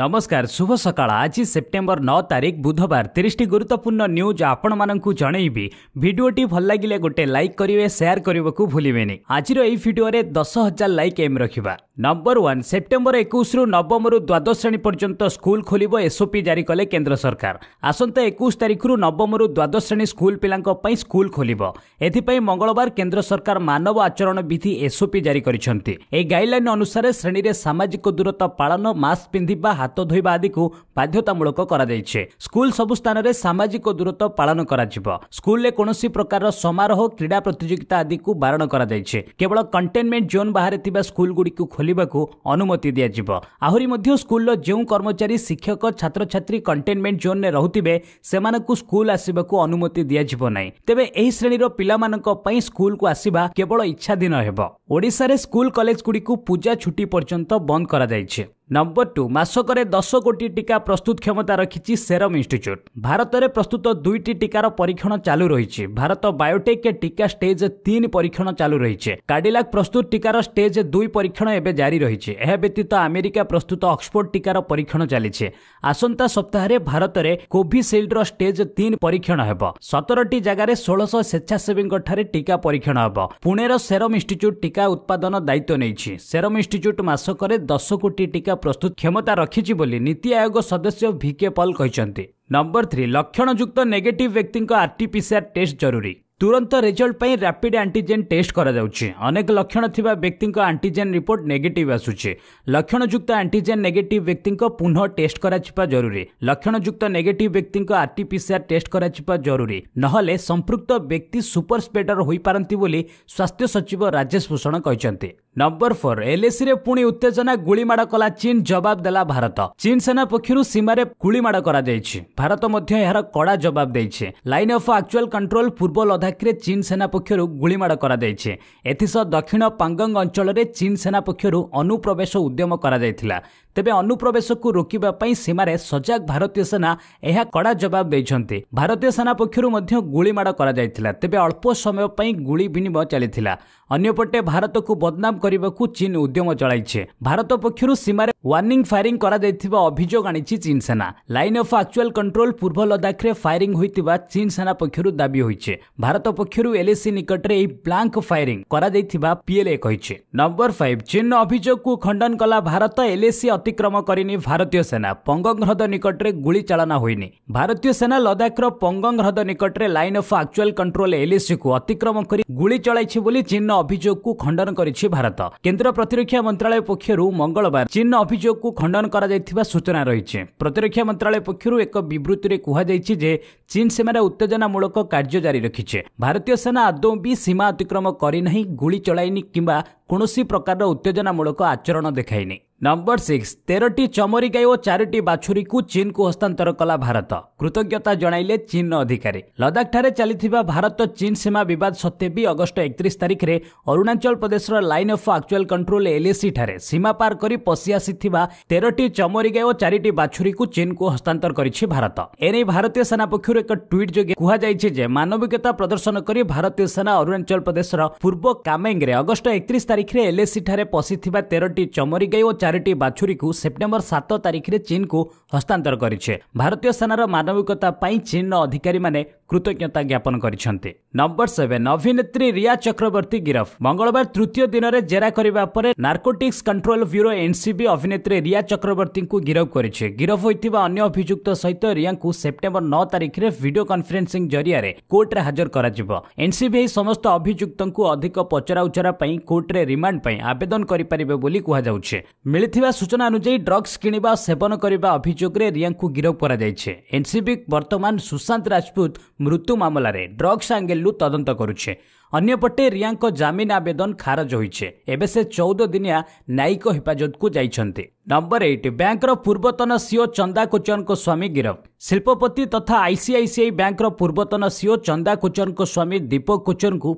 ନମସ୍କାର ଶୁଭ ସକାଳ ଆଜି ସେପ୍ଟେମ୍ବର ନଅ ତାରିଖ ବୁଧବାର ତିରିଶଟି ଗୁରୁତ୍ୱପୂର୍ଣ୍ଣ ନ୍ୟୁଜ୍ ଆପଣମାନଙ୍କୁ ଜଣେଇବି ଭିଡ଼ିଓଟି ଭଲ ଲାଗିଲେ ଗୋଟେ ଲାଇକ୍ କରିବେ ସେୟାର କରିବାକୁ ଭୁଲିବେନି ଆଜିର ଏହି ଭିଡ଼ିଓରେ ଦଶ ହଜାର ଲାଇକ୍ ଏମ୍ ରଖିବା ନମ୍ବର ୱାନ୍ ସେପ୍ଟେମ୍ବର ଏକୋଇଶରୁ ନବମରୁ ଦ୍ୱାଦଶ ଶ୍ରେଣୀ ପର୍ଯ୍ୟନ୍ତ ସ୍କୁଲ ଖୋଲିବ ଏସ୍ଓପି ଜାରି କଲେ କେନ୍ଦ୍ର ସରକାର ଆସନ୍ତା ଏକୋଇଶ ତାରିଖରୁ ନବମରୁ ଦ୍ୱାଦଶ ଶ୍ରେଣୀ ସ୍କୁଲ ପିଲାଙ୍କ ପାଇଁ ସ୍କୁଲ ଖୋଲିବ ଏଥିପାଇଁ ମଙ୍ଗଳବାର କେନ୍ଦ୍ର ସରକାର ମାନବ ଆଚରଣ ବିଧି ଏସ୍ଓପି ଜାରି କରିଛନ୍ତି ଏହି ଗାଇଡ୍ଲାଇନ୍ ଅନୁସାରେ ଶ୍ରେଣୀରେ ସାମାଜିକ ଦୂରତା ପାଳନ ମାସ୍କ ପିନ୍ଧିବା ହାତ ଧୋଇବା ଆଦିକୁ ବାଧ୍ୟତାମୂଳକ କରାଯାଇଛି ସ୍କୁଲ ସବୁ ସ୍ଥାନରେ ସାମାଜିକ ଦୂରତ୍ୱ ପାଳନ କରାଯିବ ସ୍କୁଲରେ କୌଣସି ପ୍ରକାରର ସମାରୋହ କ୍ରୀଡ଼ା ପ୍ରତିଯୋଗିତା ଆଦିକୁ ବାରଣ କରାଯାଇଛି କେବଳ କଣ୍ଟେନମେଣ୍ଟ ଜୋନ୍ ବାହାରେ ଥିବା ସ୍କୁଲଗୁଡ଼ିକୁ ଖୋଲିବାକୁ ଅନୁମତି ଦିଆଯିବ ଆହୁରି ମଧ୍ୟ ସ୍କୁଲର ଯେଉଁ କର୍ମଚାରୀ ଶିକ୍ଷକ ଛାତ୍ରଛାତ୍ରୀ କଣ୍ଟେନମେଣ୍ଟ ଜୋନ୍ରେ ରହୁଥିବେ ସେମାନଙ୍କୁ ସ୍କୁଲ ଆସିବାକୁ ଅନୁମତି ଦିଆଯିବ ନାହିଁ ତେବେ ଏହି ଶ୍ରେଣୀର ପିଲାମାନଙ୍କ ପାଇଁ ସ୍କୁଲକୁ ଆସିବା କେବଳ ଇଚ୍ଛାଧୀନ ହେବ ଓଡ଼ିଶାରେ ସ୍କୁଲ କଲେଜଗୁଡ଼ିକୁ ପୂଜା ଛୁଟି ପର୍ଯ୍ୟନ୍ତ ବନ୍ଦ କରାଯାଇଛି নম্বর টু মাসকরে দশ কোটি টিকা প্রস্তুত ক্ষমতা রাখিছি সেরম ইনস্টিচ্যুট ভারতের প্রস্তুত দুইটি টিকার পরীক্ষণ চালু রয়েছে ভারত বায়োটেক টিকা স্টেজ তিন পরীক্ষণ চালু রয়েছে কার্ডিলাক প্রস্তুত টিকার স্টেজ দুই পরীক্ষণ এবে জারি রয়েছে এ ব্যতীত আমেরিকা প্রস্তুত অক্সফোর্ড টিকার পরীক্ষণ চালিছে আসন্তা সপ্তাহে ভারতের কোভিশিল্ডর স্টেজ তিন পরীক্ষণ হব সতেরটি জায়গায় ষোলশ স্বেচ্ছাসেবীঠার টিকা পরীক্ষণ হব পুণের সেরম ইনস্টিচ্যুট টিকা উৎপাদন দায়িত্ব নিয়েছে সেরম ইনস্টিচ্যুট মাসকরে দশ কোটি টিকা ପ୍ରସ୍ତୁତ କ୍ଷମତା ରଖିଛି ବୋଲି ନୀତି ଆୟୋଗ ସଦସ୍ୟ ଭିକେ ପଲ୍ କହିଛନ୍ତି ନମ୍ବର ଥ୍ରୀ ଲକ୍ଷଣଯୁକ୍ତ ନେଗେଟିଭ୍ ବ୍ୟକ୍ତିଙ୍କ ଆର୍ଟିପିସିଆର୍ ଟେଷ୍ଟ ଜରୁରୀ ତୁରନ୍ତ ରେଜଲ୍ଟ ପାଇଁ ର୍ୟାପିଡ୍ ଆଣ୍ଟିଜେନ୍ ଟେଷ୍ଟ କରାଯାଉଛି ଅନେକ ଲକ୍ଷଣ ଥିବା ବ୍ୟକ୍ତିଙ୍କ ଆଣ୍ଟିଜେନ୍ ରିପୋର୍ଟ ନେଗେଟିଭ୍ ଆସୁଛି ଲକ୍ଷଣଯୁକ୍ତ ଆଣ୍ଟିଜେନ୍ ନେଗେଟିଭ୍ ବ୍ୟକ୍ତିଙ୍କ ପୁନଃ ଟେଷ୍ଟ କରାଯିବା ଜରୁରୀ ଲକ୍ଷଣଯୁକ୍ତ ନେଗେଟିଭ୍ ବ୍ୟକ୍ତିଙ୍କ ଆର୍ଟିପିସିଆର୍ ଟେଷ୍ଟ କରାଯିବା ଜରୁରୀ ନହେଲେ ସମ୍ପୃକ୍ତ ବ୍ୟକ୍ତି ସୁପର ସ୍ପ୍ରେଡର୍ ହୋଇପାରନ୍ତି ବୋଲି ସ୍ୱାସ୍ଥ୍ୟ ସଚିବ ରାଜେଶ ଭୂଷଣ କହିଛନ୍ତି ନମ୍ବର ଫୋର ଏଲ୍ଏସିରେ ପୁଣି ଉତ୍ତେଜନା ଗୁଳିମାଡ଼ କଲା ଚୀନ ଜବାବ ଦେଲା ଭାରତ ଚୀନ ସେନା ପକ୍ଷରୁ ସୀମାରେ ଗୁଳିମାଡ଼ କରାଯାଇଛି ଭାରତ ମଧ୍ୟ ଏହାର କଡ଼ା ଜବାବ ଦେଇଛି ଲାଇନ୍ ଅଫ୍ ଆକ୍ଚୁଆଲ୍ କଣ୍ଟ୍ରୋଲ୍ ପୂର୍ବ ଲଦାଖରେ ଚୀନ ସେନା ପକ୍ଷରୁ ଗୁଳିମାଡ଼ କରାଯାଇଛି ଏଥିସହ ଦକ୍ଷିଣ ପାଙ୍ଗଙ୍ଗ ଅଞ୍ଚଳରେ ଚୀନ ସେନା ପକ୍ଷରୁ ଅନୁପ୍ରବେଶ ଉଦ୍ୟମ କରାଯାଇଥିଲା ତେବେ ଅନୁପ୍ରବେଶକୁ ରୋକିବା ପାଇଁ ସୀମାରେ ସଜାଗ ଭାରତୀୟ ସେନା ଏହା କଡ଼ା ଜବାବ ଦେଇଛନ୍ତି ଭାରତୀୟ ସେନା ପକ୍ଷରୁ ମଧ୍ୟ ଗୁଳିମାଡ଼ କରାଯାଇଥିଲା ତେବେ ଅଳ୍ପ ସମୟ ପାଇଁ ଗୁଳି ବିନିମୟ ଚାଲିଥିଲା ଅନ୍ୟପଟେ ଭାରତକୁ ବଦନାମ କରିବାକୁ ଚୀନ୍ ଉଦ୍ୟମ ଚଳାଇଛି ଭାରତ ପକ୍ଷରୁ ସୀମାରେ ୱାର୍ଣ୍ଣିଂ ଫାୟାରିଂ କରାଯାଇଥିବା ଅଭିଯୋଗ ଆଣିଛି ଚୀନ୍ ସେନା ଲାଇନ୍ ଅଫ୍ ଆକ୍ଚୁଆଲ୍ କଣ୍ଟ୍ରୋଲ୍ ପୂର୍ବ ଲଦାଖରେ ଫାୟାରିଂ ହୋଇଥିବା ଚୀନ୍ ସେନା ପକ୍ଷରୁ ଦାବି ହୋଇଛି ଭାରତ ପକ୍ଷରୁ ଏଲ୍ଏସି ନିକଟରେ ଏହି ବ୍ଲାଙ୍କ ଫାୟାରିଂ କରାଯାଇଥିବା ପିଏଲ୍ଏ କହିଛି ନମ୍ବର ଫାଇଭ୍ ଚୀନ୍ର ଅଭିଯୋଗକୁ ଖଣ୍ଡନ କଲା ଭାରତ ଏଲ୍ଏସି ଅତିକ୍ରମ କରିନି ଭାରତୀୟ ସେନା ପଙ୍ଗଙ୍ଗ ହ୍ରଦ ନିକଟରେ ଗୁଳି ଚାଳନା ହୋଇନି ଭାରତୀୟ ସେନା ଲଦାଖର ପଙ୍ଗଙ୍ଗ ହ୍ରଦ ନିକଟରେ ଲାଇନ୍ ଅଫ୍ ଆକ୍ଚୁଆଲ୍ କଣ୍ଟ୍ରୋଲ୍ ଏଲ୍ଏସିକୁ ଅତିକ୍ରମ କରି ଗୁଳି ଚଳାଇଛି ବୋଲି ଚୀନ୍ର ଅଭିଯୋଗକୁ ଖଣ୍ଡନ କରିଛି ଭାରତ କେନ୍ଦ୍ର ପ୍ରତିରକ୍ଷା ମନ୍ତ୍ରଣାଳୟ ପକ୍ଷରୁ ମଙ୍ଗଳବାର ଚୀନ୍ ଅଭିଯୋଗକୁ ଖଣ୍ଡନ କରାଯାଇଥିବା ସୂଚନା ରହିଛି ପ୍ରତିରକ୍ଷା ମନ୍ତ୍ରଣାଳୟ ପକ୍ଷରୁ ଏକ ବିବୃତ୍ତିରେ କୁହାଯାଇଛି ଯେ ଚୀନ୍ ସେମାନେ ଉତ୍ତେଜନାମୂଳକ କାର୍ଯ୍ୟ ଜାରି ରଖିଛି ଭାରତୀୟ ସେନା ଆଦୌ ବି ସୀମା ଅତିକ୍ରମ କରିନାହିଁ ଗୁଳି ଚଳାଇନି କିମ୍ବା କୌଣସି ପ୍ରକାରର ଉତ୍ତେଜନାମୂଳକ ଆଚରଣ ଦେଖାଇନି ନମ୍ବର ସିକ୍ସ ତେରଟି ଚମରି ଗାଈ ଓ ଚାରିଟି ବାଛୁରୀକୁ ଚୀନକୁ ହସ୍ତାନ୍ତର କଲା ଭାରତ କୃତଜ୍ଞତା ଜଣାଇଲେ ଚୀନର ଅଧିକାରୀ ଲଦାଖଠାରେ ଚାଲିଥିବା ଭାରତ ଚୀନ ସୀମା ବିବାଦ ସତ୍ତ୍ୱେ ବି ଅଗଷ୍ଟ ଏକତିରିଶ ତାରିଖରେ ଅରୁଣାଚଳ ପ୍ରଦେଶର line of actual control LAC ଠାରେ ସୀମା ପାର କରି ପଶି ଆସିଥିବା ତେରଟି ଚମରି ଗାଈ ଓ ଚାରିଟି ବାଛୁରୀକୁ ଚୀନକୁ ହସ୍ତାନ୍ତର କରିଛି ଭାରତ ଏନେଇ ଭାରତୀୟ ସେନା ପକ୍ଷରୁ ଏକ ଟ୍ୱିଟ୍ ଯୋଗେ କୁହାଯାଇଛି ଯେ ମାନବିକତା ପ୍ରଦର୍ଶନ କରି ଭାରତୀୟ ସେନା ଅରୁଣାଚଳ ପ୍ରଦେଶର ପୂର୍ବ କାମେଙ୍ଗରେ ଅଗଷ୍ଟ ଏକତିରିଶ ତାରିଖରେ ଏଲ୍ଏସି ଠାରେ ପଶିଥିବା ତେରଟି ଚମରି ଗାଈ ଓ ଚାରିଟି ବାଛୁରୀକୁ ସେପ୍ଟେମ୍ବର ସାତ ତାରିଖରେ ଚୀନକୁ ହସ୍ତାନ୍ତର କରିଛି ଭାରତୀୟ ସେନାର ମାନବିକତା ପାଇଁ ଚୀନର ଅଧିକାରୀମାନେ କୃତଜ୍ଞତା ଜ୍ଞାପନ କରିଛନ୍ତି ନମ୍ବର ସେଭେନ୍ ଅଭିନେତ୍ରୀ ରିୟା ଚକ୍ରବର୍ତ୍ତୀ ଗିରଫ ମଙ୍ଗଳବାର ତୃତୀୟ ଦିନରେ ଜେରା କରିବା ପରେ ନାର୍କୋଟିକ୍ସ କଣ୍ଟ୍ରୋଲ ବ୍ୟୁରୋ ଏନ୍ସିବି ଅଭିନେତ୍ରୀ ରିୟା ଚକ୍ରବର୍ତ୍ତୀଙ୍କୁ ଗିରଫ କରିଛି ଗିରଫ ହୋଇଥିବା ଅନ୍ୟ ଅଭିଯୁକ୍ତ ସହିତ ରିୟାଙ୍କୁ ସେପ୍ଟେମ୍ବର ନଅ ତାରିଖରେ ଭିଡ଼ିଓ କନ୍ଫରେନ୍ସିଂ ଜରିଆରେ କୋର୍ଟରେ ହାଜର କରାଯିବ ଏନ୍ସିବି ଏହି ସମସ୍ତ ଅଭିଯୁକ୍ତଙ୍କୁ ଅଧିକ ପଚରାଉଚରା ପାଇଁ କୋର୍ଟରେ ରିମାଣ୍ଡ ପାଇଁ ଆବେଦନ କରିପାରିବେ ବୋଲି କୁହାଯାଉଛି ମିଳିଥିବା ସୂଚନା ଅନୁଯାୟୀ ଡ୍ରଗ୍ସ କିଣିବା ଓ ସେବନ କରିବା ଅଭିଯୋଗରେ ରିୟାଙ୍କୁ ଗିରଫ କରାଯାଇଛି ଏନ୍ସିବି ବର୍ତ୍ତମାନ ସୁଶାନ୍ତ ରାଜପୁତ ମୃତ୍ୟୁ ମାମଲାରେ ଡ୍ରଗ୍ସ ଆଙ୍ଗେଲରୁ ତଦନ୍ତ କରୁଛେ ଅନ୍ୟପଟେ ରିୟାଙ୍କ ଜାମିନ ଆବେଦନ ଖାରଜ ହୋଇଛେ ଏବେ ସେ ଚଉଦ ଦିନିଆ ନ୍ୟାୟିକ ହେଫାଜତକୁ ଯାଇଛନ୍ତି ନମ୍ବର ଏଇଟ୍ ବ୍ୟାଙ୍କର ପୂର୍ବତନ ସିଓ ଚନ୍ଦା କୋଚରଙ୍କ ସ୍ୱାମୀ ଗିରଫ ଶିଳ୍ପପତି ତଥା ଆଇସିଆଇସିଆଇ ବ୍ୟାଙ୍କର ପୂର୍ବତନ ସିଓ ଚନ୍ଦା କୋଚରଙ୍କ ସ୍ୱାମୀ ଦୀପକ କୋଚରଙ୍କୁ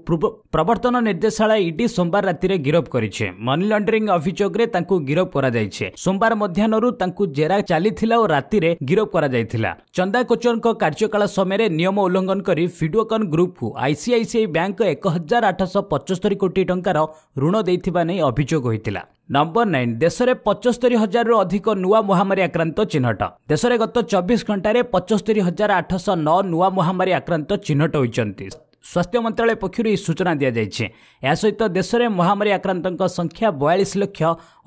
ପ୍ରବର୍ତ୍ତନ ନିର୍ଦ୍ଦେଶାଳୟ ଇଡି ସୋମବାର ରାତିରେ ଗିରଫ କରିଛି ମନି ଲଣ୍ଡରିଂ ଅଭିଯୋଗରେ ତାଙ୍କୁ ଗିରଫ କରାଯାଇଛି ସୋମବାର ମଧ୍ୟାହ୍ନରୁ ତାଙ୍କୁ ଜେରା ଚାଲିଥିଲା ଓ ରାତିରେ ଗିରଫ କରାଯାଇଥିଲା ଚନ୍ଦା କୋଚରଙ୍କ କାର୍ଯ୍ୟକାଳ ସମୟରେ ନିୟମ ଉଲ୍ଲଙ୍ଘନ କରି ଫିଡୁଓକନ୍ ଗ୍ରୁପକୁ ଆଇସିଆଇସିଆଇ ବ୍ୟାଙ୍କ ଏକ ହଜାର ଆଠଶହ ପଚସ୍ତରୀ କୋଟି ଟଙ୍କାର ଋଣ ଦେଇଥିବା ନେଇ ଅଭିଯୋଗ ହୋଇଥିଲା ନମ୍ବର ନାଇନ୍ ଦେଶରେ ପଚସ୍ତରି ହଜାରରୁ ଅଧିକ ନୂଆ ମହାମାରୀ ଆକ୍ରାନ୍ତ ଚିହ୍ନଟ ଦେଶରେ ଗତ ଚବିଶ ଘଣ୍ଟାରେ ପଚସ୍ତରି ହଜାର ଆଠଶହ ନଅ ନୂଆ ମହାମାରୀ ଆକ୍ରାନ୍ତ ଚିହ୍ନଟ ହୋଇଛନ୍ତି ସ୍ୱାସ୍ଥ୍ୟ ମନ୍ତ୍ରଣାଳୟ ପକ୍ଷରୁ ଏହି ସୂଚନା ଦିଆଯାଇଛି ଏହା ସହିତ ଦେଶରେ ମହାମାରୀ ଆକ୍ରାନ୍ତଙ୍କ ସଂଖ୍ୟା ବୟାଳିଶ ଲକ୍ଷ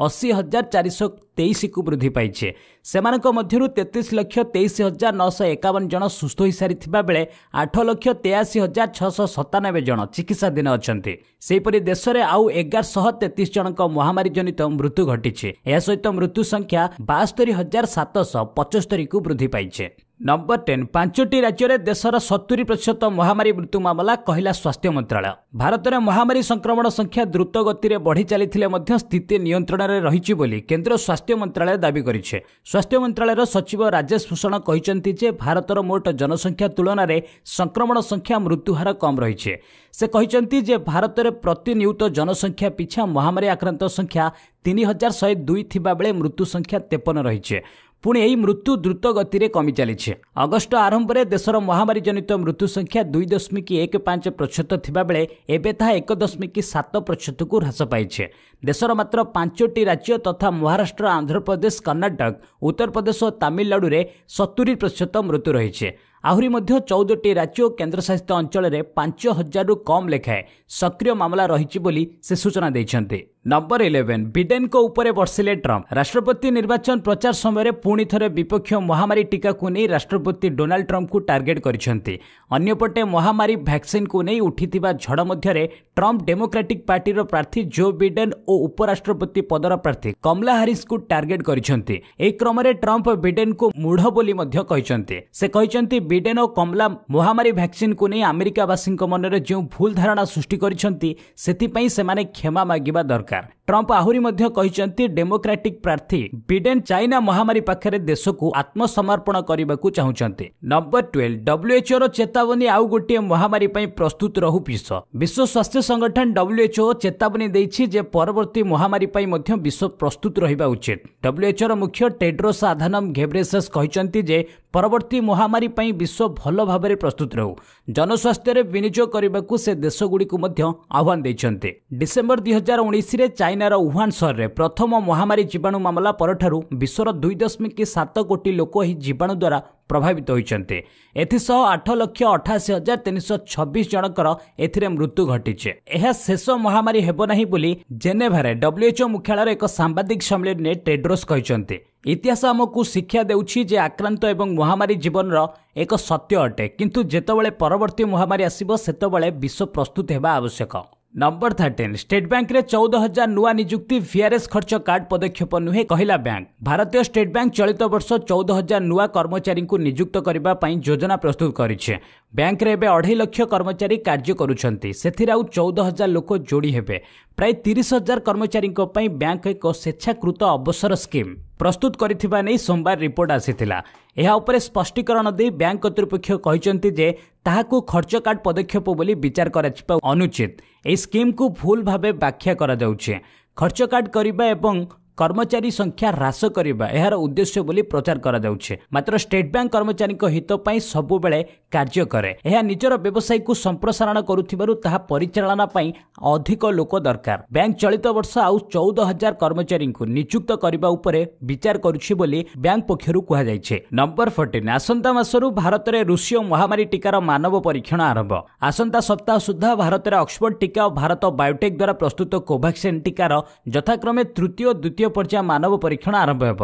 ଅଶୀ ହଜାର ଚାରିଶହ ତେଇଶକୁ ବୃଦ୍ଧି ପାଇଛି ସେମାନଙ୍କ ମଧ୍ୟରୁ ତେତିଶ ଲକ୍ଷ ତେଇଶ ହଜାର ନଅଶହ ଏକାବନ ଜଣ ସୁସ୍ଥ ହୋଇସାରିଥିବା ବେଳେ ଆଠ ଲକ୍ଷ ତେୟାଅଶୀ ହଜାର ଛଅଶହ ସତାନବେ ଜଣ ଚିକିତ୍ସାଧୀନ ଅଛନ୍ତି ସେହିପରି ଦେଶରେ ଆଉ ଏଗାରଶହ ତେତିଶ ଜଣଙ୍କ ମହାମାରୀ ଜନିତ ମୃତ୍ୟୁ ଘଟିଛି ଏହା ସହିତ ମୃତ୍ୟୁ ସଂଖ୍ୟା ବାସ୍ତରୀ ହଜାର ସାତଶହ ପଚସ୍ତରୀକୁ ବୃଦ୍ଧି ପାଇଛି ନମ୍ବର ଟେନ୍ ପାଞ୍ଚଟି ରାଜ୍ୟରେ ଦେଶର ସତୁରୀ ପ୍ରତିଶତ ମହାମାରୀ ମୃତ୍ୟୁ ମାମଲା କହିଲା ସ୍ୱାସ୍ଥ୍ୟ ମନ୍ତ୍ରଣାଳୟ ଭାରତରେ ମହାମାରୀ ସଂକ୍ରମଣ ସଂଖ୍ୟା ଦ୍ରୁତ ଗତିରେ ବଢ଼ି ଚାଲିଥିଲେ ମଧ୍ୟ ସ୍ଥିତି ନିୟନ୍ତ୍ରଣରେ ରହିଛି ବୋଲି କେନ୍ଦ୍ର ସ୍ୱାସ୍ଥ୍ୟ ମନ୍ତ୍ରଣାଳୟ ଦାବି କରିଛି ସ୍ୱାସ୍ଥ୍ୟ ମନ୍ତ୍ରଣାଳୟର ସଚିବ ରାଜେଶ ଭୂଷଣ କହିଛନ୍ତି ଯେ ଭାରତର ମୋଟ ଜନସଂଖ୍ୟା ତୁଳନାରେ ସଂକ୍ରମଣ ସଂଖ୍ୟା ମୃତ୍ୟୁହାର କମ୍ ରହିଛି ସେ କହିଛନ୍ତି ଯେ ଭାରତରେ ପ୍ରତିନିୟୁତ ଜନସଂଖ୍ୟା ପିଛା ମହାମାରୀ ଆକ୍ରାନ୍ତ ସଂଖ୍ୟା ତିନି ହଜାର ଶହେ ଦୁଇ ଥିବାବେଳେ ମୃତ୍ୟୁ ସଂଖ୍ୟା ତେପନ ରହିଛି ପୁଣି ଏହି ମୃତ୍ୟୁ ଦ୍ରୁତ ଗତିରେ କମି ଚାଲିଛି ଅଗଷ୍ଟ ଆରମ୍ଭରେ ଦେଶର ମହାମାରୀ ଜନିତ ମୃତ୍ୟୁ ସଂଖ୍ୟା ଦୁଇ ଦଶମିକ ଏକ ପାଞ୍ଚ ପ୍ରତିଶତ ଥିବାବେଳେ ଏବେ ତାହା ଏକ ଦଶମିକ ସାତ ପ୍ରତିଶତକୁ ହ୍ରାସ ପାଇଛି ଦେଶର ମାତ୍ର ପାଞ୍ଚଟି ରାଜ୍ୟ ତଥା ମହାରାଷ୍ଟ୍ର ଆନ୍ଧ୍ରପ୍ରଦେଶ କର୍ଣ୍ଣାଟକ ଉତ୍ତରପ୍ରଦେଶ ଓ ତାମିଲନାଡ଼ୁରେ ସତୁରି ପ୍ରତିଶତ ମୃତ୍ୟୁ ରହିଛି ଆହୁରି ମଧ୍ୟ ଚଉଦଟି ରାଜ୍ୟ ଓ କେନ୍ଦ୍ରଶାସିତ ଅଞ୍ଚଳରେ ପାଞ୍ଚ ହଜାରରୁ କମ୍ ଲେଖାଏଁ ସକ୍ରିୟ ମାମଲା ରହିଛି ବୋଲି ସେ ସୂଚନା ଦେଇଛନ୍ତି ନମ୍ବର ଇଲେଭେନ୍ ବିଡେନ୍ଙ୍କ ଉପରେ ବର୍ଷିଲେ ଟ୍ରମ୍ପ ରାଷ୍ଟ୍ରପତି ନିର୍ବାଚନ ପ୍ରଚାର ସମୟରେ ପୁଣି ଥରେ ବିପକ୍ଷ ମହାମାରୀ ଟିକାକୁ ନେଇ ରାଷ୍ଟ୍ରପତି ଡୋନାଲ୍ଡ ଟ୍ରମ୍ପଙ୍କୁ ଟାର୍ଗେଟ୍ କରିଛନ୍ତି ଅନ୍ୟପଟେ ମହାମାରୀ ଭ୍ୟାକ୍ସିନ୍କୁ ନେଇ ଉଠିଥିବା ଝଡ଼ ମଧ୍ୟରେ ଟ୍ରମ୍ପ ଡେମୋକ୍ରାଟିକ୍ ପାର୍ଟିର ପ୍ରାର୍ଥୀ ଜୋ ବିଡେନ୍ ଓ ଉପରାଷ୍ଟ୍ରପତି ପଦର ପ୍ରାର୍ଥୀ କମଲା ହାରିସ୍ଙ୍କୁ ଟାର୍ଗେଟ୍ କରିଛନ୍ତି ଏହି କ୍ରମରେ ଟ୍ରମ୍ପ ବିଡେନ୍ଙ୍କୁ ମୂଢ଼ ବୋଲି ମଧ୍ୟ କହିଛନ୍ତି ସେ କହିଛନ୍ତି ବିଡେନ୍ ଓ କମଲା ମହାମାରୀ ଭ୍ୟାକ୍ସିନ୍କୁ ନେଇ ଆମେରିକାବାସୀଙ୍କ ମନରେ ଯେଉଁ ଭୁଲ ଧାରଣା ସୃଷ୍ଟି କରିଛନ୍ତି ସେଥିପାଇଁ ସେମାନେ କ୍ଷମା ମାଗିବା ଦରକାର ଦରକାର ଟ୍ରମ୍ପ ଆହୁରି ମଧ୍ୟ କହିଛନ୍ତି ଡେମୋକ୍ରାଟିକ୍ ପ୍ରାର୍ଥୀ ବିଡେନ୍ ଚାଇନା ମହାମାରୀ ପାଖରେ ଦେଶକୁ ଆତ୍ମସମର୍ପଣ କରିବାକୁ ଚାହୁଁଛନ୍ତି ନମ୍ବର ଟୁଏଲ୍ଭ ଡବ୍ଲ୍ୟୁଏଚ୍ଓର ଚେତାବନୀ ଆଉ ଗୋଟିଏ ମହାମାରୀ ପାଇଁ ପ୍ରସ୍ତୁତ ରହୁ ବିଶ୍ୱ ବିଶ୍ୱ ସ୍ୱାସ୍ଥ୍ୟ ସଂଗଠନ ଡବ୍ଲ୍ୟୁଏଚ୍ଓ ଚେତାବନୀ ଦେଇଛି ଯେ ପରବର୍ତ୍ତୀ ମହାମାରୀ ପାଇଁ ମଧ୍ୟ ବିଶ୍ୱ ପ୍ରସ୍ତୁତ ରହିବା ଉଚିତ ଡବ୍ଲ୍ୟୁଏଚ୍ଓର ମୁଖ୍ୟ ଟେଡ୍ରୋସ୍ ଆଧାନମ୍ ଘେବ୍ରେସସ୍ କହିଛନ୍ତି ଯେ ପରବର୍ତ୍ତୀ ମହାମାରୀ ପାଇଁ ବିଶ୍ୱ ଭଲ ଭାବରେ ପ୍ରସ୍ତୁତ ରହୁ ଜନସ୍ୱାସ୍ଥ୍ୟରେ ବିନିଯୋଗ କରିବାକୁ ସେ ଦେଶଗୁଡ଼ିକୁ ମଧ୍ୟ ଆହ୍ୱାନ ଦେଇଛନ୍ତି ଡିସେମ୍ବର ଦୁଇ ହଜାର ଉଣେଇଶରେ ଚାଇନାର ଉହାନ ସହରରେ ପ୍ରଥମ ମହାମାରୀ ଜୀବାଣୁ ମାମଲା ପରଠାରୁ ବିଶ୍ୱର ଦୁଇ ଦଶମିକ ସାତ କୋଟି ଲୋକ ଏହି ଜୀବାଣୁ ଦ୍ୱାରା ପ୍ରଭାବିତ ହୋଇଛନ୍ତି ଏଥିସହ ଆଠ ଲକ୍ଷ ଅଠାଅଶୀ ହଜାର ତିନିଶହ ଛବିଶ ଜଣଙ୍କର ଏଥିରେ ମୃତ୍ୟୁ ଘଟିଛି ଏହା ଶେଷ ମହାମାରୀ ହେବ ନାହିଁ ବୋଲି ଜେନେଭାରେ ଡବ୍ଲ୍ୟୁଏଚ୍ଓ ମୁଖ୍ୟାଳୟର ଏକ ସାମ୍ବାଦିକ ସମ୍ମିଳନୀରେ ଟେଡ୍ରୋସ୍ କହିଛନ୍ତି ଇତିହାସ ଆମକୁ ଶିକ୍ଷା ଦେଉଛି ଯେ ଆକ୍ରାନ୍ତ ଏବଂ ମହାମାରୀ ଜୀବନର ଏକ ସତ୍ୟ ଅଟେ କିନ୍ତୁ ଯେତେବେଳେ ପରବର୍ତ୍ତୀ ମହାମାରୀ ଆସିବ ସେତେବେଳେ ବିଶ୍ୱ ପ୍ରସ୍ତୁତ ହେବା ଆବଶ୍ୟକ ନମ୍ବର ଥାର୍ଟିନ୍ ଷ୍ଟେଟ୍ ବ୍ୟାଙ୍କରେ ଚଉଦ ହଜାର ନୂଆ ନିଯୁକ୍ତି ଭିଆର୍ଏସ୍ ଖର୍ଚ୍ଚ କାର୍ଡ ପଦକ୍ଷେପ ନୁହେଁ କହିଲା ବ୍ୟାଙ୍କ ଭାରତୀୟ ଷ୍ଟେଟ୍ ବ୍ୟାଙ୍କ ଚଳିତ ବର୍ଷ ଚଉଦ ହଜାର ନୂଆ କର୍ମଚାରୀଙ୍କୁ ନିଯୁକ୍ତ କରିବା ପାଇଁ ଯୋଜନା ପ୍ରସ୍ତୁତ କରିଛି ବ୍ୟାଙ୍କରେ ଏବେ ଅଢ଼େଇ ଲକ୍ଷ କର୍ମଚାରୀ କାର୍ଯ୍ୟ କରୁଛନ୍ତି ସେଥିରେ ଆଉ ଚଉଦ ହଜାର ଲୋକ ଯୋଡ଼ି ହେବେ ପ୍ରାୟ ତିରିଶ ହଜାର କର୍ମଚାରୀଙ୍କ ପାଇଁ ବ୍ୟାଙ୍କ ଏକ ସ୍ୱେଚ୍ଛାକୃତ ଅବସର ସ୍କିମ୍ ପ୍ରସ୍ତୁତ କରିଥିବା ନେଇ ସୋମବାର ରିପୋର୍ଟ ଆସିଥିଲା ଏହା ଉପରେ ସ୍ପଷ୍ଟୀକରଣ ଦେଇ ବ୍ୟାଙ୍କ କର୍ତ୍ତୃପକ୍ଷ କହିଛନ୍ତି ଯେ ତାହାକୁ ଖର୍ଚ୍ଚ କାଟ ପଦକ୍ଷେପ ବୋଲି ବିଚାର କରାଯିବା ଅନୁଚିତ ଏହି ସ୍କିମ୍କୁ ଭୁଲ ଭାବେ ବ୍ୟାଖ୍ୟା କରାଯାଉଛି ଖର୍ଚ୍ଚ କାଟ କରିବା ଏବଂ କର୍ମଚାରୀ ସଂଖ୍ୟା ହ୍ରାସ କରିବା ଏହାର ଉଦ୍ଦେଶ୍ୟ ବୋଲି ପ୍ରଚାର କରାଯାଉଛି ମାତ୍ର ଷ୍ଟେଟ୍ ବ୍ୟାଙ୍କ କର୍ମଚାରୀଙ୍କ ହିତ ପାଇଁ ସବୁବେଳେ କାର୍ଯ୍ୟ କରେ ଏହା ନିଜର ବ୍ୟବସାୟକୁ ସମ୍ପ୍ରସାରଣ କରୁଥିବାରୁ ତାହା ପରିଚାଳନା ପାଇଁ ଅଧିକ ଲୋକ ଦରକାର ବ୍ୟାଙ୍କ ଚଳିତ ବର୍ଷ ଆଉ ଚଉଦ ହଜାର କର୍ମଚାରୀଙ୍କୁ ନିଯୁକ୍ତ କରିବା ଉପରେ ବିଚାର କରୁଛି ବୋଲି ବ୍ୟାଙ୍କ ପକ୍ଷରୁ କୁହାଯାଇଛି ନମ୍ବର ଫୋର୍ଟିନ୍ ଆସନ୍ତା ମାସରୁ ଭାରତରେ ରୁଷୀୟ ମହାମାରୀ ଟିକାର ମାନବ ପରୀକ୍ଷଣ ଆରମ୍ଭ ଆସନ୍ତା ସପ୍ତାହ ସୁଦ୍ଧା ଭାରତରେ ଅକ୍ସଫୋର୍ଡ ଟିକା ଓ ଭାରତ ବାୟୋଟେକ୍ ଦ୍ୱାରା ପ୍ରସ୍ତୁତ କୋଭାକ୍ସିନ୍ ଟିକାର ଯଥାକ୍ରମେ ତୃତୀୟ ଦ୍ୱିତୀୟ ପର୍ଯ୍ୟାୟ ମାନବ ପରୀକ୍ଷଣ ଆରମ୍ଭ ହେବ